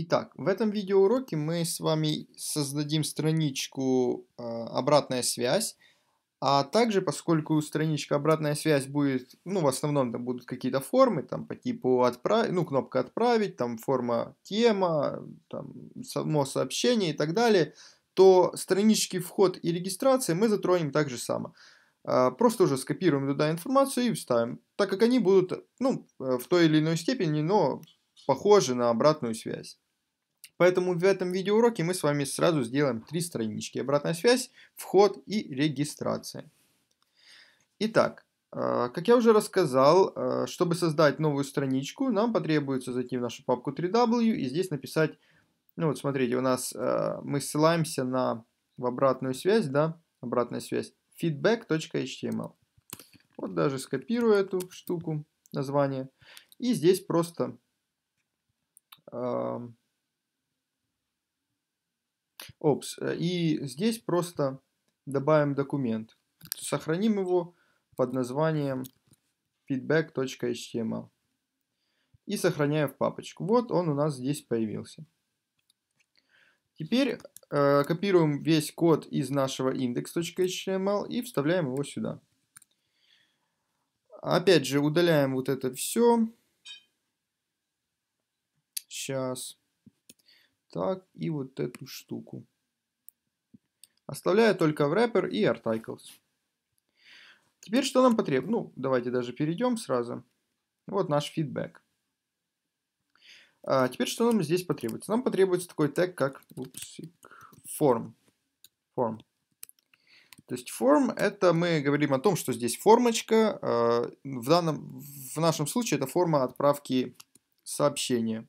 Итак, в этом видеоуроке мы с вами создадим страничку э, «Обратная связь». А также, поскольку страничка «Обратная связь» будет, ну, в основном там будут какие-то формы, там, по типу «Отправить», ну, кнопка «Отправить», там, форма «Тема», там, само сообщение и так далее, то странички «Вход» и «Регистрация» мы затронем так же само. А, просто уже скопируем туда информацию и вставим, так как они будут, ну, э, в той или иной степени, но похожи на обратную связь. Поэтому в этом видеоуроке мы с вами сразу сделаем три странички. Обратная связь, вход и регистрация. Итак, э, как я уже рассказал, э, чтобы создать новую страничку, нам потребуется зайти в нашу папку 3W и здесь написать, ну вот смотрите, у нас э, мы ссылаемся на в обратную связь, да, обратная связь, feedback.html. Вот даже скопирую эту штуку, название. И здесь просто Ops. Э, и здесь просто добавим документ. Сохраним его под названием feedback.html. И сохраняем в папочку. Вот он у нас здесь появился. Теперь э, копируем весь код из нашего index.html и вставляем его сюда. Опять же, удаляем вот это все. Сейчас. Так, и вот эту штуку. Оставляю только в wrapper и articles. Теперь что нам потребно? Ну, давайте даже перейдем сразу. Вот наш фидбэк. А, теперь что нам здесь потребуется? Нам потребуется такой тег, как упсик, form. form. То есть form это мы говорим о том, что здесь формочка. А, в, данном, в нашем случае это форма отправки сообщения.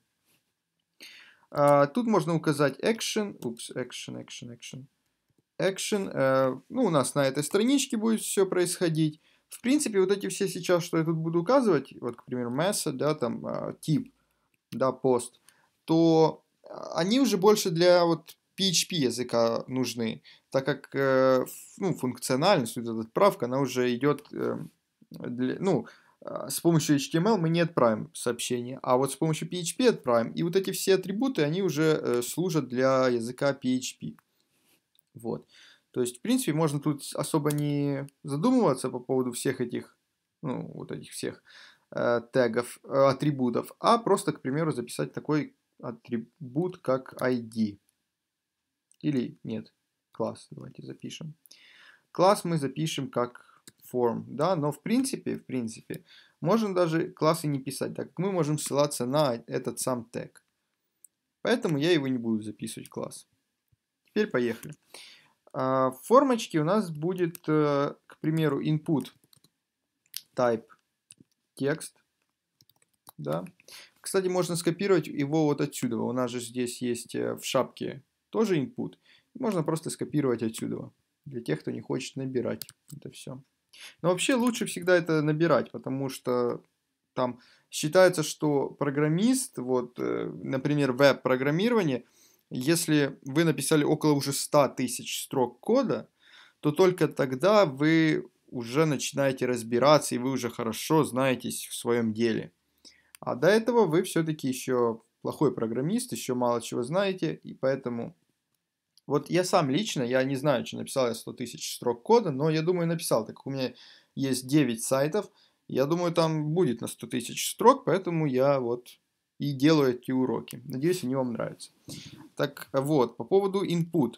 А, тут можно указать action. Упс, action, action, action. Action. Э, ну, у нас на этой страничке будет все происходить. В принципе, вот эти все сейчас, что я тут буду указывать, вот, к примеру, message, да, там, а, тип, да, пост, то а, они уже больше для вот PHP языка нужны, так как, э, ну, функциональность, вот эта отправка, она уже идет, э, для, ну, а, с помощью HTML мы не отправим сообщение, а вот с помощью PHP отправим. И вот эти все атрибуты, они уже э, служат для языка PHP. Вот. То есть, в принципе, можно тут особо не задумываться по поводу всех этих, ну, вот этих всех э, тегов, э, атрибутов, а просто, к примеру, записать такой атрибут, как ID. Или нет, класс, давайте запишем. Класс мы запишем как form, да, но в принципе, в принципе, можно даже классы не писать, так как мы можем ссылаться на этот сам тег. Поэтому я его не буду записывать класс. Теперь поехали. А, в формочке у нас будет, э, к примеру, input type текст. Да. Кстати, можно скопировать его вот отсюда. У нас же здесь есть э, в шапке тоже input. Можно просто скопировать отсюда. Для тех, кто не хочет набирать это все. Но вообще лучше всегда это набирать, потому что там считается, что программист, вот, э, например, веб-программирование, если вы написали около уже 100 тысяч строк кода, то только тогда вы уже начинаете разбираться, и вы уже хорошо знаетесь в своем деле. А до этого вы все-таки еще плохой программист, еще мало чего знаете, и поэтому вот я сам лично, я не знаю, что написал я 100 тысяч строк кода, но я думаю, написал, так как у меня есть 9 сайтов, я думаю, там будет на 100 тысяч строк, поэтому я вот и делаю эти уроки. Надеюсь, они вам нравятся. Так вот, по поводу input.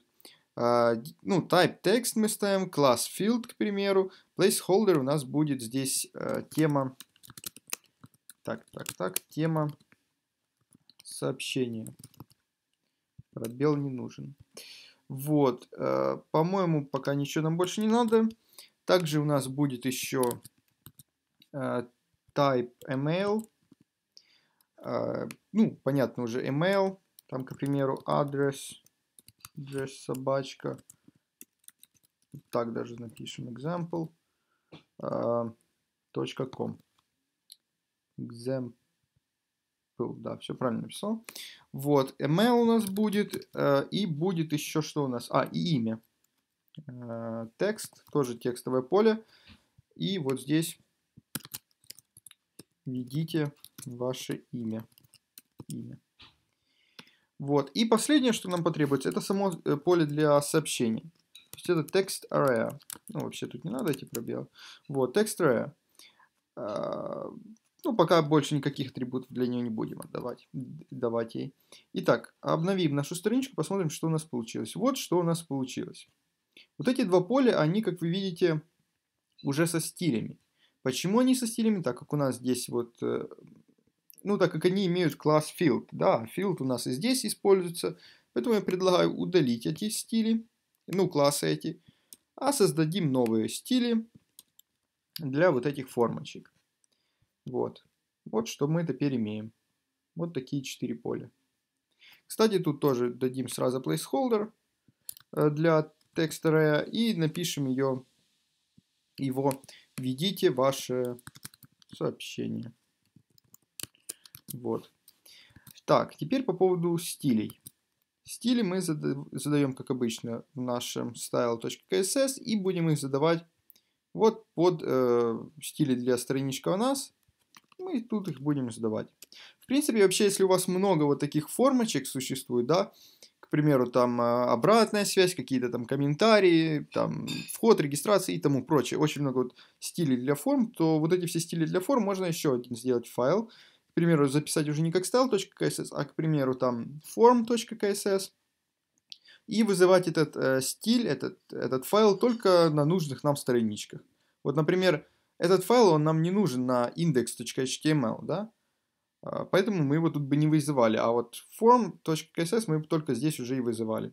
А, ну, type text мы ставим, class field, к примеру. Placeholder у нас будет здесь а, тема... Так, так, так, тема сообщения. Пробел не нужен. Вот, э, по-моему, пока ничего нам больше не надо. Также у нас будет еще э, type email. Э, ну, понятно уже email. Там, к примеру, адрес, адрес собачка. Так даже напишем example. .com. Example был, да, все правильно написал. Вот, email у нас будет, э, и будет еще что у нас? А, и имя. Э, текст, тоже текстовое поле. И вот здесь введите ваше имя. имя. Вот, и последнее, что нам потребуется, это само э, поле для сообщений. То есть это text array. Ну, вообще тут не надо эти пробелы. Вот, text array. Э, ну, пока больше никаких атрибутов для нее не будем отдавать, давать ей. Итак, обновим нашу страничку, посмотрим, что у нас получилось. Вот что у нас получилось. Вот эти два поля, они, как вы видите, уже со стилями. Почему они со стилями? Так как у нас здесь вот, э, ну, так как они имеют класс field, да, field у нас и здесь используется, поэтому я предлагаю удалить эти стили, ну, классы эти, а создадим новые стили для вот этих формочек. Вот. Вот что мы теперь имеем. Вот такие четыре поля. Кстати, тут тоже дадим сразу placeholder э, для текст и напишем ее, его «Введите ваше сообщение». Вот. Так, теперь по поводу стилей. Стили мы задаем, как обычно, в нашем style.css и будем их задавать вот под э, стили для страничка у нас – мы тут их будем сдавать. В принципе, вообще, если у вас много вот таких формочек существует, да, к примеру, там э, обратная связь, какие-то там комментарии, там вход, регистрация и тому прочее, очень много вот стилей для форм, то вот эти все стили для форм можно еще один сделать файл, к примеру, записать уже не как style.css, а, к примеру, там form.css, и вызывать этот э, стиль, этот, этот файл только на нужных нам страничках. Вот, например, этот файл, он нам не нужен на index.html, да? А, поэтому мы его тут бы не вызывали. А вот form.kss мы бы только здесь уже и вызывали.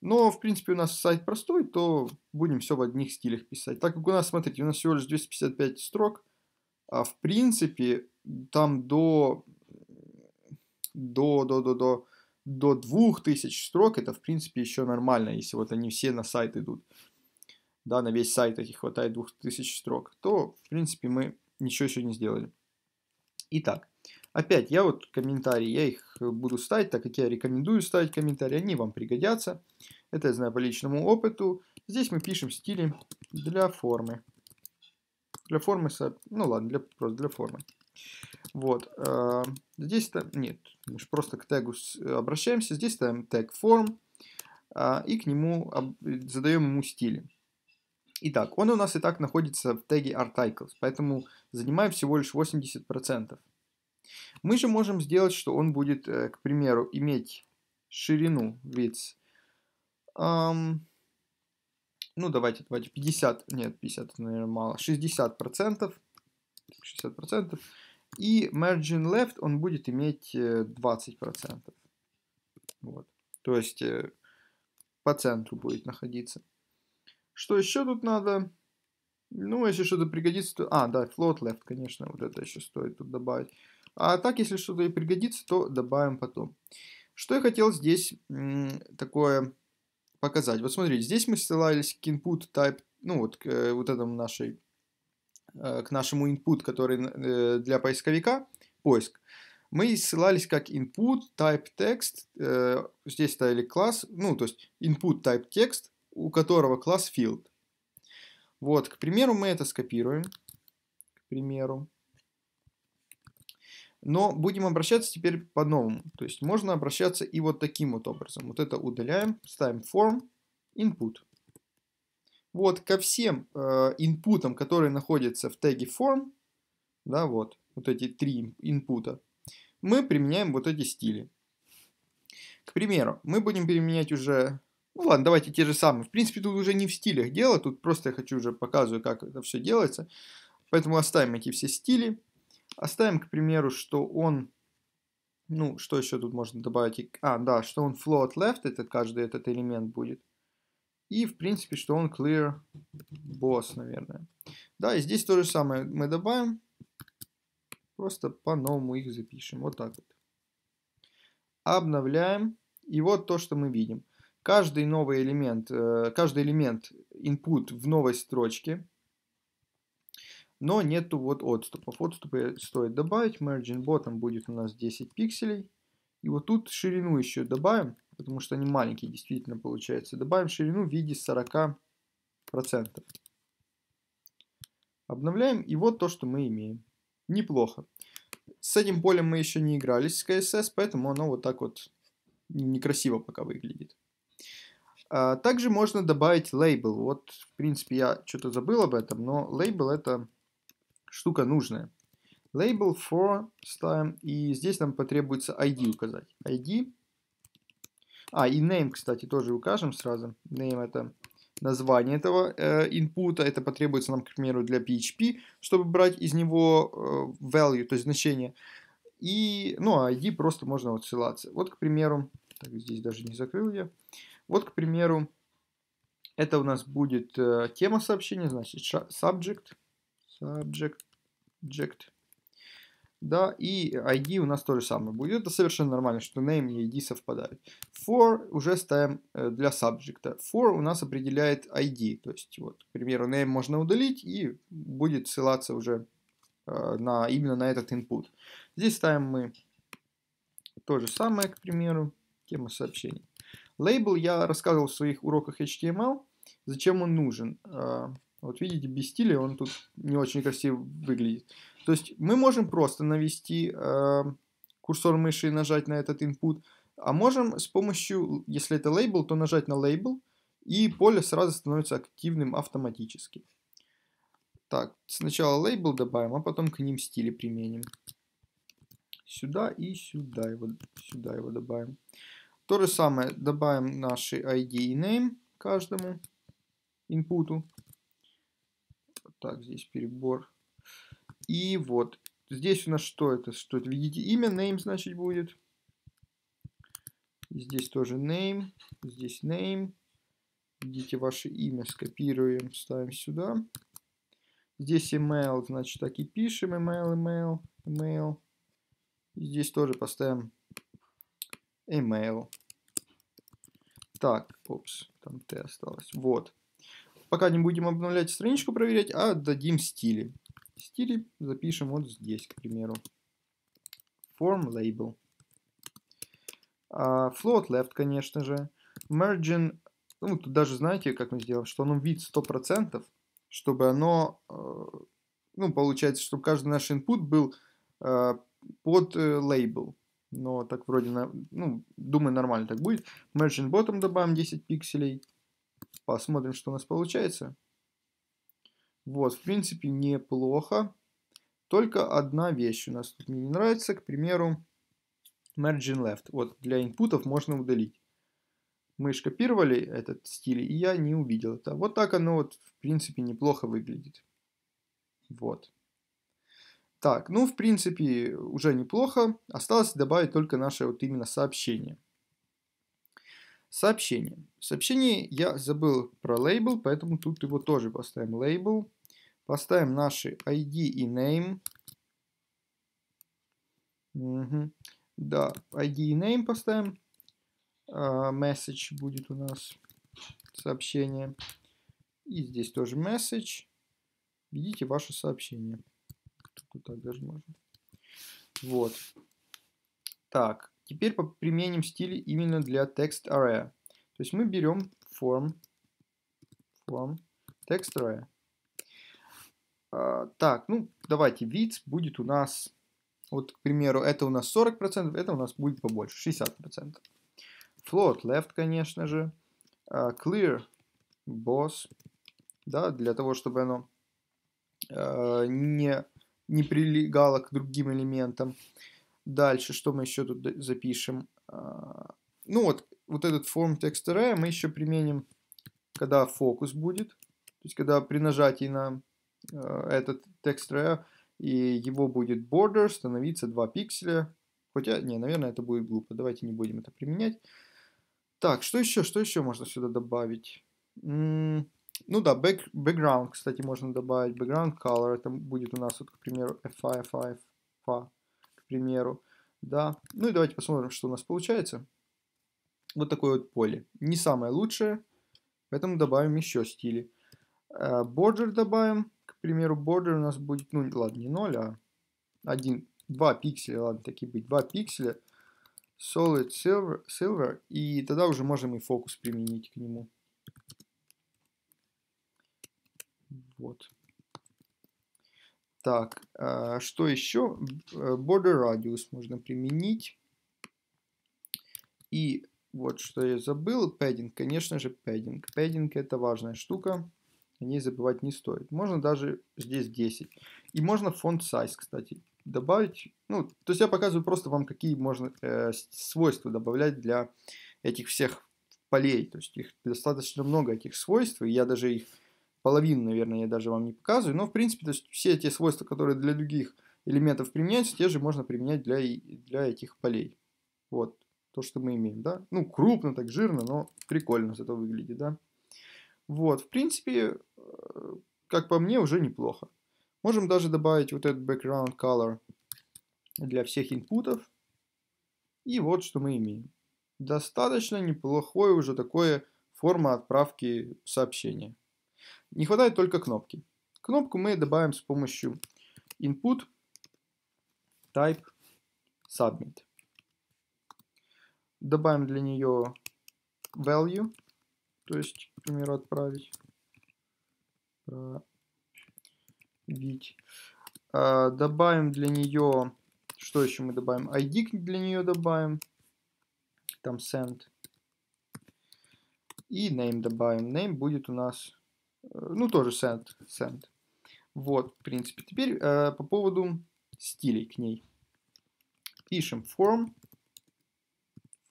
Но, в принципе, у нас сайт простой, то будем все в одних стилях писать. Так как у нас, смотрите, у нас всего лишь 255 строк. А в принципе, там до... До, до, до, до до 2000 строк, это, в принципе, еще нормально, если вот они все на сайт идут да, на весь сайт этих хватает 2000 строк, то, в принципе, мы ничего еще не сделали. Итак, опять я вот комментарии, я их буду ставить, так как я рекомендую ставить комментарии, они вам пригодятся. Это я знаю по личному опыту. Здесь мы пишем стили для формы. Для формы, ну ладно, для, просто для формы. Вот, э, здесь-то, нет, мы же просто к тегу обращаемся, здесь ставим тег form, э, и к нему задаем ему стили. Итак, он у нас и так находится в теге articles, поэтому занимаем всего лишь 80%. Мы же можем сделать, что он будет, э, к примеру, иметь ширину width. Um, ну, давайте, давайте, 50, нет, 50, это, наверное, мало, 60%. 60%. И margin left он будет иметь 20%. Э, вот. То есть э, по центру будет находиться. Что еще тут надо? Ну, если что-то пригодится, то... А, да, float left, конечно, вот это еще стоит тут добавить. А так, если что-то и пригодится, то добавим потом. Что я хотел здесь такое показать? Вот смотрите, здесь мы ссылались к input type, ну вот к э, вот этому нашей, э, к нашему input, который э, для поисковика, поиск. Мы ссылались как input type text, э, здесь ставили класс, ну то есть input type text, у которого класс field. Вот, к примеру, мы это скопируем. К примеру. Но будем обращаться теперь по-новому. То есть можно обращаться и вот таким вот образом. Вот это удаляем, ставим form, input. Вот ко всем э, инпутам, которые находятся в теге form, да, вот, вот эти три инпута, мы применяем вот эти стили. К примеру, мы будем применять уже ну ладно, давайте те же самые. В принципе, тут уже не в стилях дело, тут просто я хочу уже показываю, как это все делается. Поэтому оставим эти все стили. Оставим, к примеру, что он... Ну, что еще тут можно добавить? А, да, что он float left, этот каждый этот элемент будет. И, в принципе, что он clear boss, наверное. Да, и здесь то же самое мы добавим. Просто по-новому их запишем. Вот так вот. Обновляем. И вот то, что мы видим каждый новый элемент, э, каждый элемент input в новой строчке, но нету вот отступов. Отступы стоит добавить. Margin Bottom будет у нас 10 пикселей. И вот тут ширину еще добавим, потому что они маленькие действительно получается. Добавим ширину в виде 40%. Обновляем, и вот то, что мы имеем. Неплохо. С этим полем мы еще не игрались с CSS, поэтому оно вот так вот некрасиво пока выглядит. А, также можно добавить лейбл. Вот, в принципе, я что-то забыл об этом, но лейбл это штука нужная. label for ставим, и здесь нам потребуется ID указать. ID. А, и name, кстати, тоже укажем сразу. Name это название этого э, input, это потребуется нам, к примеру, для PHP, чтобы брать из него э, value, то есть значение. И, ну, а ID просто можно вот ссылаться Вот, к примеру, так, здесь даже не закрыл я. Э, вот, к примеру, это у нас будет э, тема сообщения, значит, subject, subject, object. Да, и ID у нас тоже самое будет. Это совершенно нормально, что name и ID совпадают. For уже ставим э, для subject. For у нас определяет ID. То есть, вот, к примеру, name можно удалить и будет ссылаться уже э, на, именно на этот input. Здесь ставим мы то же самое, к примеру, тема сообщений. Лейбл я рассказывал в своих уроках HTML, зачем он нужен. А, вот видите, без стиля он тут не очень красиво выглядит. То есть мы можем просто навести а, курсор мыши и нажать на этот input, а можем с помощью, если это лейбл, то нажать на лейбл, и поле сразу становится активным автоматически. Так, сначала лейбл добавим, а потом к ним стили применим. Сюда и сюда его, сюда его добавим. То же самое добавим наши ID и name каждому инпуту. Вот так, здесь перебор. И вот. Здесь у нас что это? Что это? Видите, имя, name, значит, будет. Здесь тоже name. Здесь name. Видите, ваше имя скопируем, ставим сюда. Здесь email, значит, так и пишем. Email, email, email. Здесь тоже поставим email. Так, опс, там Т осталось. Вот. Пока не будем обновлять страничку, проверять, а дадим стили. Стили запишем вот здесь, к примеру. Form label. Uh, float left, конечно же. Margin, ну, тут даже знаете, как мы сделаем, что оно вид 100%, чтобы оно, uh, ну, получается, чтобы каждый наш input был uh, под э, label но так вроде, на, ну, думаю, нормально так будет. Merging Bottom добавим 10 пикселей, посмотрим, что у нас получается. Вот, в принципе, неплохо. Только одна вещь у нас тут мне не нравится, к примеру, Merging Left. Вот, для инпутов можно удалить. Мы же копировали этот стиль, и я не увидел это. Вот так оно вот, в принципе, неплохо выглядит. Вот. Так, ну, в принципе, уже неплохо. Осталось добавить только наше вот именно сообщение. Сообщение. В сообщении я забыл про лейбл, поэтому тут его тоже поставим лейбл. Поставим наши ID и name. Угу. Да, ID и name поставим. Uh, а, message будет у нас сообщение. И здесь тоже message. Видите ваше сообщение так даже можно. Вот. Так, теперь применим стили именно для text array. То есть мы берем form, form text array. А, так, ну давайте вид будет у нас, вот к примеру, это у нас 40%, это у нас будет побольше, 60%. Float left, конечно же. А, clear boss, да, для того, чтобы оно а, не не прилегала к другим элементам. Дальше, что мы еще тут запишем? А, ну вот, вот этот form text array мы еще применим, когда фокус будет. То есть, когда при нажатии на э, этот text array и его будет border становиться 2 пикселя. Хотя, не, наверное, это будет глупо. Давайте не будем это применять. Так, что еще? Что еще можно сюда добавить? Ну да, back, background, кстати, можно добавить. Background color, это будет у нас, вот, к примеру, FI, FI, FA, к примеру. Да. Ну и давайте посмотрим, что у нас получается. Вот такое вот поле. Не самое лучшее, поэтому добавим еще стили. Э, border добавим. К примеру, border у нас будет, ну ладно, не 0, а 1, 2 пикселя, ладно, такие быть, 2 пикселя. Solid silver, silver, и тогда уже можем и фокус применить к нему. Вот. Так, а, что еще? Border radius можно применить. И вот что я забыл. Padding, конечно же, padding. Padding это важная штука. О ней забывать не стоит. Можно даже здесь 10. И можно font size, кстати, добавить. Ну, то есть я показываю просто вам, какие можно э, свойства добавлять для этих всех полей. То есть их достаточно много, этих свойств. И я даже их половину, наверное, я даже вам не показываю, но, в принципе, то есть все те свойства, которые для других элементов применяются, те же можно применять для, для этих полей. Вот, то, что мы имеем, да. Ну, крупно, так жирно, но прикольно это выглядит, да. Вот, в принципе, э, как по мне, уже неплохо. Можем даже добавить вот этот background color для всех инпутов. И вот что мы имеем. Достаточно неплохое уже такое форма отправки сообщения. Не хватает только кнопки. Кнопку мы добавим с помощью input type submit. Добавим для нее value, то есть, к примеру, отправить. А, Вить. А, добавим для нее, что еще мы добавим? ID для нее добавим. Там send. И name добавим. Name будет у нас ну, тоже send. send. Вот, в принципе. Теперь э, по поводу стилей к ней. Пишем form,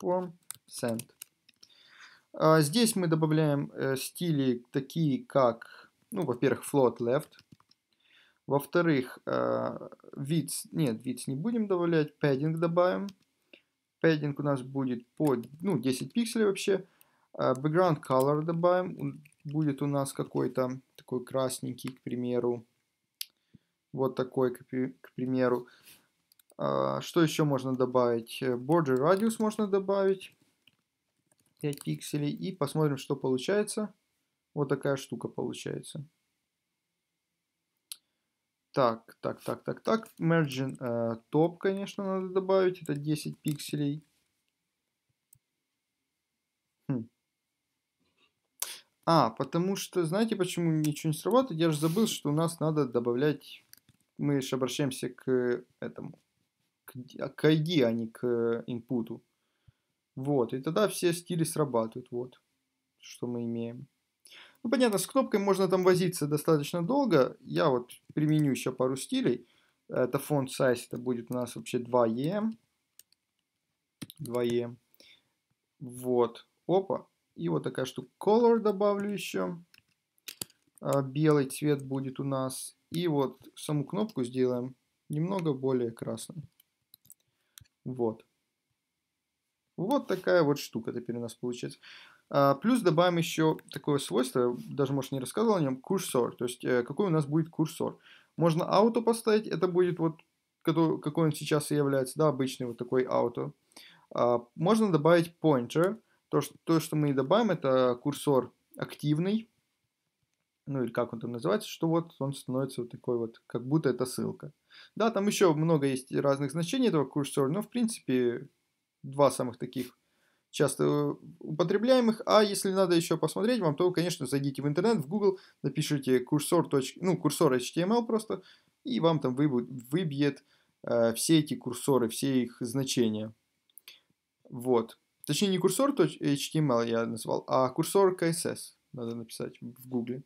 form, send. Э, а, здесь мы добавляем э, стили такие, как, ну, во-первых, float left. Во-вторых, э, вид, нет, вид не будем добавлять, padding добавим. Padding у нас будет по, ну, 10 пикселей вообще. Э, background color добавим, будет у нас какой-то такой красненький, к примеру. Вот такой, к, примеру. А, что еще можно добавить? Border э, radius можно добавить. 5 пикселей. И посмотрим, что получается. Вот такая штука получается. Так, так, так, так, так. Merging э, топ, конечно, надо добавить. Это 10 пикселей. А, потому что, знаете, почему ничего не сработает? Я же забыл, что у нас надо добавлять... Мы же обращаемся к этому, к, к ID, а не к инпуту. Вот, и тогда все стили срабатывают, вот, что мы имеем. Ну, понятно, с кнопкой можно там возиться достаточно долго. Я вот применю еще пару стилей. Это font size, это будет у нас вообще 2 EM. 2 EM. Вот, опа, и вот такая штука color добавлю еще. А, белый цвет будет у нас. И вот саму кнопку сделаем немного более красным. Вот. Вот такая вот штука теперь у нас получается. А, плюс добавим еще такое свойство, даже, может, не рассказывал о нем, курсор. То есть, э, какой у нас будет курсор. Можно auto поставить, это будет вот, какой он сейчас и является, да, обычный вот такой auto. А, можно добавить pointer, то, что, то, что мы и добавим, это курсор активный, ну или как он там называется, что вот он становится вот такой вот, как будто это ссылка. Да, там еще много есть разных значений этого курсора, но в принципе два самых таких часто употребляемых. А если надо еще посмотреть вам, то, конечно, зайдите в интернет, в Google, напишите курсор, ну, курсор HTML эм просто, и вам там выбьет э, все эти курсоры, все их значения. Вот. Точнее, не курсор, HTML эм я назвал, а курсор CSS надо написать в гугле.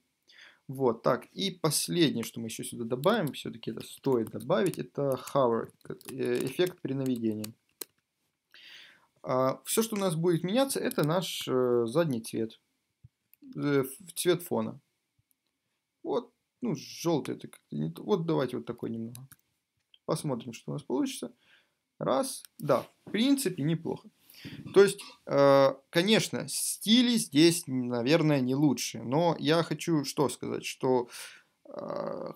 Вот, так, и последнее, что мы еще сюда добавим, все-таки это стоит добавить, это hover, э, эффект при наведении. А, все, что у нас будет меняться, это наш э, задний цвет, э, цвет фона. Вот, ну, желтый это как-то не то. Вот давайте вот такой немного. Посмотрим, что у нас получится. Раз, да, в принципе, неплохо. То есть, э, конечно, стили здесь, наверное, не лучшие, но я хочу что сказать, что э,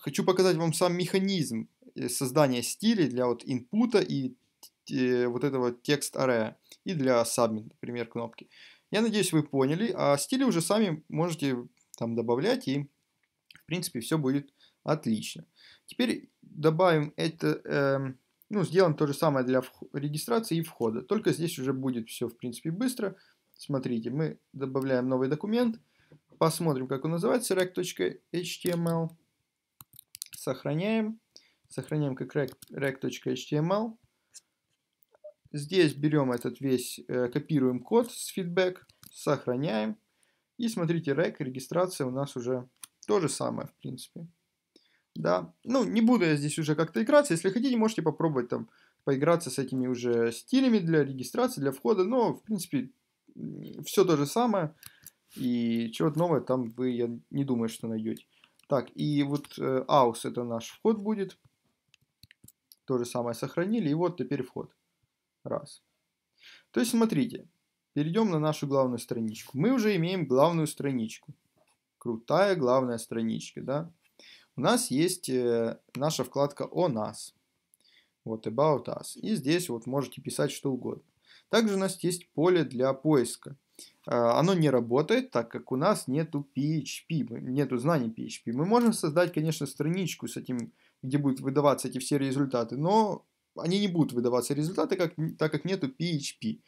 хочу показать вам сам механизм э, создания стилей для вот инпута и вот этого текст array и для submit, например, кнопки. Я надеюсь, вы поняли, а стили уже сами можете там добавлять, и в принципе все будет отлично. Теперь добавим это, эм, ну, сделаем то же самое для регистрации и входа. Только здесь уже будет все, в принципе, быстро. Смотрите, мы добавляем новый документ. Посмотрим, как он называется. rec.html. Сохраняем. Сохраняем как rec.html. Здесь берем этот весь, э, копируем код с фидбэк, сохраняем. И смотрите, рек, регистрация у нас уже то же самое, в принципе да. Ну, не буду я здесь уже как-то играться, если хотите, можете попробовать там поиграться с этими уже стилями для регистрации, для входа, но, в принципе, все то же самое, и чего-то новое там вы, я не думаю, что найдете. Так, и вот э, это наш вход будет. То же самое сохранили, и вот теперь вход. Раз. То есть, смотрите, перейдем на нашу главную страничку. Мы уже имеем главную страничку. Крутая главная страничка, да? у нас есть э, наша вкладка «О нас». Вот «About us». И здесь вот можете писать что угодно. Также у нас есть поле для поиска. А, оно не работает, так как у нас нету PHP, нету знаний PHP. Мы можем создать, конечно, страничку с этим, где будут выдаваться эти все результаты, но они не будут выдаваться результаты, как, так как нету PHP.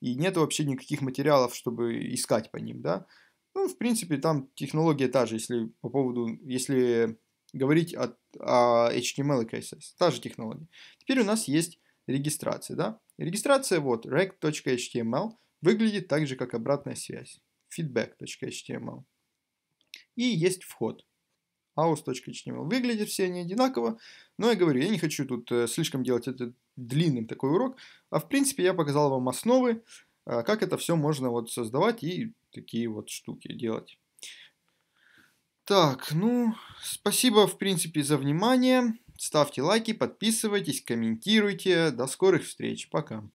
И нету вообще никаких материалов, чтобы искать по ним, да. Ну, в принципе, там технология та же, если по поводу, если говорить о, о а, HTML и CSS. Та же технология. Теперь у нас есть регистрация. Да? Регистрация вот rect.html выглядит так же, как обратная связь. feedback.html. И есть вход house.html. Выглядят все они одинаково, но я говорю, я не хочу тут э, слишком делать этот длинным такой урок, а в принципе я показал вам основы, э, как это все можно вот создавать и такие вот штуки делать. Так, ну, спасибо, в принципе, за внимание. Ставьте лайки, подписывайтесь, комментируйте. До скорых встреч. Пока.